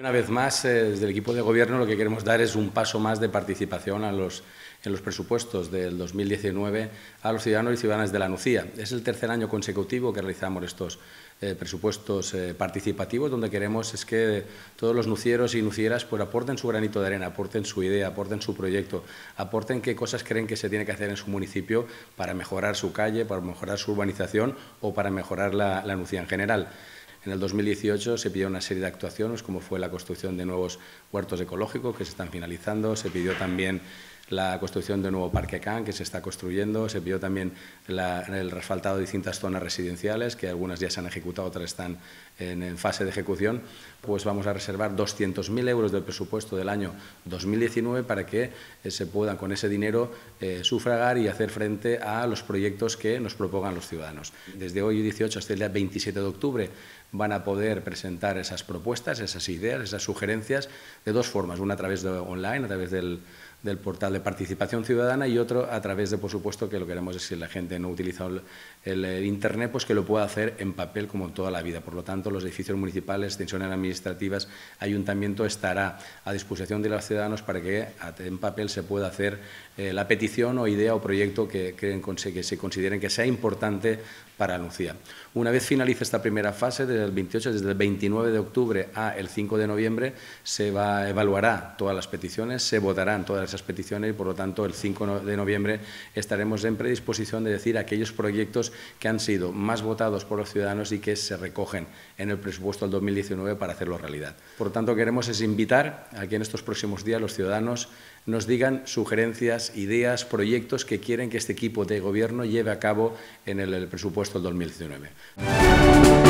Una vez más, eh, desde el equipo de gobierno lo que queremos dar es un paso más de participación los, en los presupuestos del 2019 a los ciudadanos y ciudadanas de la Nucía. Es el tercer año consecutivo que realizamos estos eh, presupuestos eh, participativos, donde queremos es que todos los nucieros y nucieras pues, aporten su granito de arena, aporten su idea, aporten su proyecto, aporten qué cosas creen que se tiene que hacer en su municipio para mejorar su calle, para mejorar su urbanización o para mejorar la, la Nucía en general. En el 2018 se pidió una serie de actuaciones, como fue la construcción de nuevos huertos ecológicos que se están finalizando, se pidió también la construcción de nuevo parque CAN que se está construyendo, se pidió también el resfaltado de distintas zonas residenciales, que algunas ya se han ejecutado, otras están en, fase de ejecución, pues vamos a reservar 200.000 euros del presupuesto del año 2019 para que eh, se puedan con ese dinero eh, sufragar y hacer frente a los proyectos que nos propongan los ciudadanos. Desde hoy 18 hasta el día 27 de octubre van a poder presentar esas propuestas, esas ideas, esas sugerencias de dos formas, una a través de online, a través del del portal de participación ciudadana y otro a través de, por supuesto, que lo que queremos es si la gente no utiliza el, Internet, pues que lo pueda hacer en papel como toda la vida. Por lo tanto, los edificios municipales, extensiones administrativas, ayuntamiento estará a disposición de los ciudadanos para que en papel se pueda hacer eh, la petición o idea o proyecto que, que, que se consideren que sea importante para anunciar Una vez finalice esta primera fase, desde el 28, desde el 29 de octubre a el 5 de noviembre, se va, evaluará todas las peticiones, se votarán todas las esas peticiones y, por lo tanto, el 5 de noviembre estaremos en predisposición de decir aquellos proyectos que han sido más votados por los ciudadanos y que se recogen en el presupuesto del 2019 para hacerlo realidad. Por lo tanto, queremos es invitar a que en estos próximos días los ciudadanos nos digan sugerencias, ideas, proyectos que quieren que este equipo de gobierno lleve a cabo en el, presupuesto del 2019.